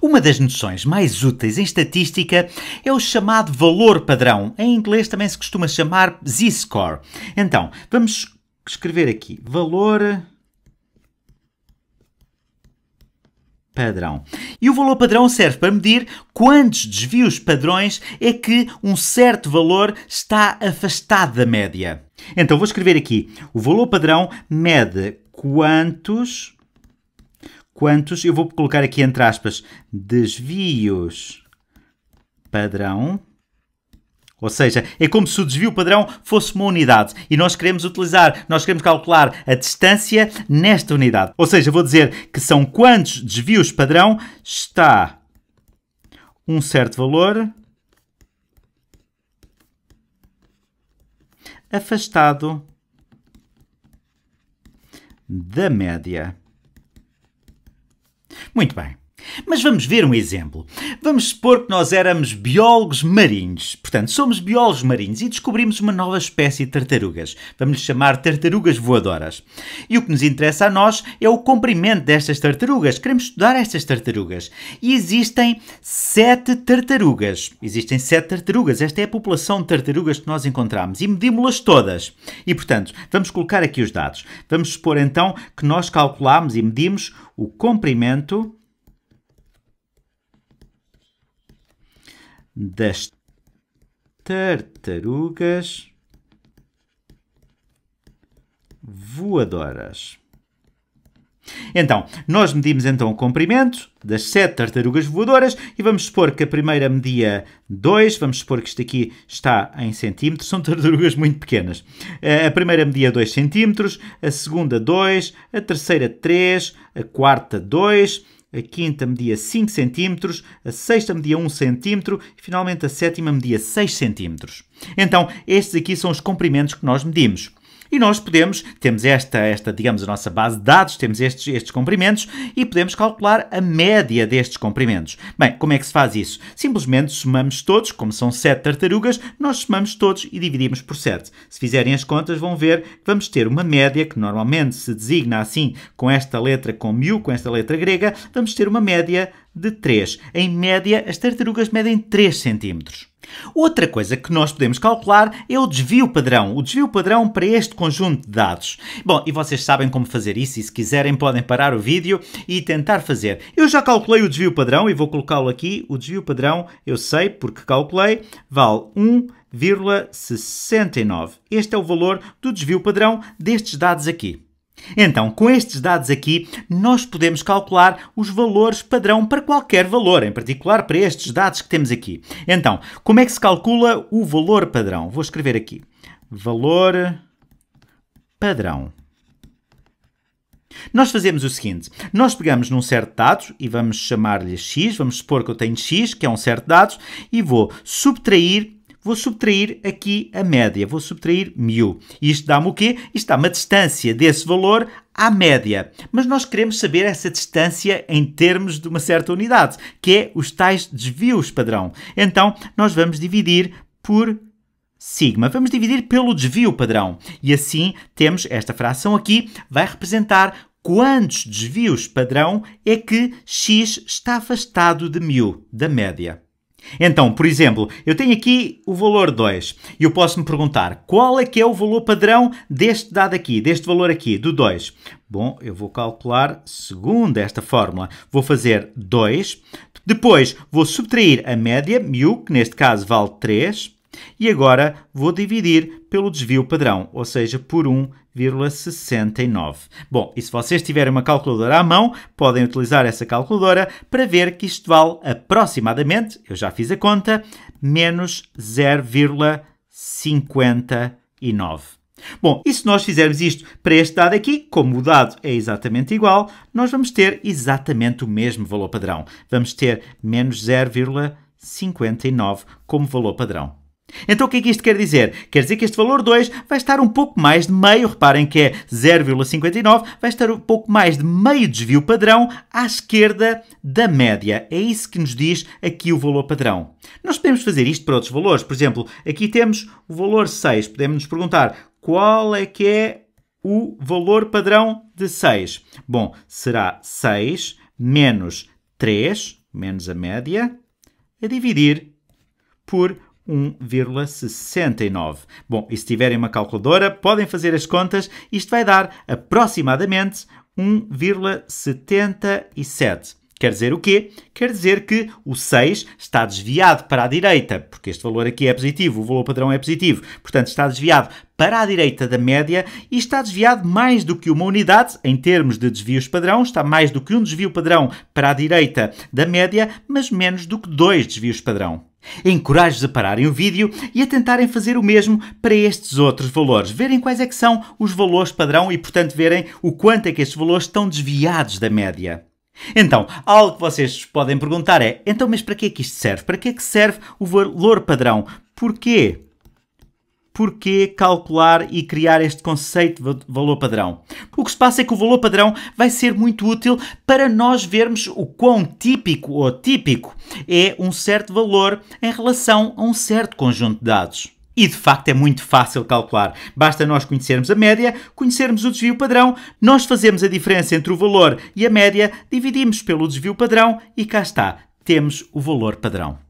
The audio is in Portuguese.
Uma das noções mais úteis em estatística é o chamado valor padrão. Em inglês também se costuma chamar Z-score. Então, vamos escrever aqui valor padrão. E o valor padrão serve para medir quantos desvios padrões é que um certo valor está afastado da média. Então vou escrever aqui: o valor padrão mede quantos quantos, eu vou colocar aqui entre aspas, desvios padrão. Ou seja, é como se o desvio padrão fosse uma unidade e nós queremos utilizar, nós queremos calcular a distância nesta unidade. Ou seja, vou dizer que são quantos desvios padrão está um certo valor afastado da média. Muito bem. Mas vamos ver um exemplo. Vamos supor que nós éramos biólogos marinhos. Portanto, somos biólogos marinhos e descobrimos uma nova espécie de tartarugas. Vamos chamar tartarugas voadoras. E o que nos interessa a nós é o comprimento destas tartarugas. Queremos estudar estas tartarugas. E existem sete tartarugas. Existem sete tartarugas. Esta é a população de tartarugas que nós encontramos e medimos-las todas. E, portanto, vamos colocar aqui os dados. Vamos supor então que nós calculamos e medimos o comprimento das tartarugas voadoras. Então, nós medimos então o comprimento das sete tartarugas voadoras e vamos supor que a primeira media 2, vamos supor que isto aqui está em centímetros, são tartarugas muito pequenas. Eh, a primeira media 2 centímetros, a segunda 2, a terceira 3, a quarta 2, a quinta media 5 cm, a sexta media 1 cm e finalmente a sétima media 6 cm. Então, estes aqui são os comprimentos que nós medimos. E nós podemos, temos esta, esta digamos, a nossa base de dados, temos estes, estes comprimentos e podemos calcular a média destes comprimentos. Bem, como é que se faz isso? Simplesmente somamos todos, como são 7 tartarugas, nós somamos todos e dividimos por 7. Se fizerem as contas, vão ver que vamos ter uma média que normalmente se designa assim com esta letra com mil, com esta letra grega, vamos ter uma média de 3. Em média, as tartarugas medem 3 centímetros. Outra coisa que nós podemos calcular é o desvio padrão, o desvio padrão para este conjunto de dados. Bom, e vocês sabem como fazer isso e se quiserem podem parar o vídeo e tentar fazer. Eu já calculei o desvio padrão e vou colocá-lo aqui. O desvio padrão, eu sei porque calculei, vale 1,69. Este é o valor do desvio padrão destes dados aqui. Então, com estes dados aqui, nós podemos calcular os valores padrão para qualquer valor, em particular para estes dados que temos aqui. Então, como é que se calcula o valor padrão? Vou escrever aqui. Valor padrão. Nós fazemos o seguinte: nós pegamos num certo dado e vamos chamar-lhe x, vamos supor que eu tenho x, que é um certo dado, e vou subtrair vou subtrair aqui a média, vou subtrair μ. isto dá-me o quê? Isto dá-me a distância desse valor à média. Mas nós queremos saber essa distância em termos de uma certa unidade, que é os tais desvios padrão. Então, nós vamos dividir por sigma. Vamos dividir pelo desvio padrão. E assim temos esta fração aqui, vai representar quantos desvios padrão é que x está afastado de μ, da média. Então, por exemplo, eu tenho aqui o valor 2 e eu posso me perguntar qual é que é o valor padrão deste dado aqui, deste valor aqui, do 2. Bom, eu vou calcular segundo esta fórmula. Vou fazer 2, depois vou subtrair a média, mu, que neste caso vale 3, e agora vou dividir pelo desvio padrão, ou seja, por 1,69. Bom, e se vocês tiverem uma calculadora à mão, podem utilizar essa calculadora para ver que isto vale aproximadamente, eu já fiz a conta, menos 0,59. Bom, e se nós fizermos isto para este dado aqui, como o dado é exatamente igual, nós vamos ter exatamente o mesmo valor padrão. Vamos ter menos 0,59 como valor padrão. Então o que é que isto quer dizer? Quer dizer que este valor 2 vai estar um pouco mais de meio, reparem que é 0,59, vai estar um pouco mais de meio desvio padrão à esquerda da média. É isso que nos diz aqui o valor padrão. Nós podemos fazer isto para outros valores, por exemplo, aqui temos o valor 6, podemos nos perguntar qual é que é o valor padrão de 6? Bom, será 6 menos 3, menos a média, a dividir por 1,69. Bom, e se tiverem uma calculadora, podem fazer as contas. Isto vai dar aproximadamente 1,77. Quer dizer o quê? Quer dizer que o 6 está desviado para a direita, porque este valor aqui é positivo, o valor padrão é positivo, portanto está desviado para a direita da média e está desviado mais do que uma unidade em termos de desvios padrão, está mais do que um desvio padrão para a direita da média, mas menos do que dois desvios padrão. Encorajo-os a pararem o vídeo e a tentarem fazer o mesmo para estes outros valores, verem quais é que são os valores padrão e, portanto, verem o quanto é que estes valores estão desviados da média. Então, algo que vocês podem perguntar é: então, mas para que é que isto serve? Para que é que serve o valor padrão? Porquê? porquê calcular e criar este conceito de valor padrão? O que se passa é que o valor padrão vai ser muito útil para nós vermos o quão típico ou típico é um certo valor em relação a um certo conjunto de dados. E de facto é muito fácil calcular. Basta nós conhecermos a média, conhecermos o desvio padrão, nós fazemos a diferença entre o valor e a média, dividimos pelo desvio padrão e cá está, temos o valor padrão.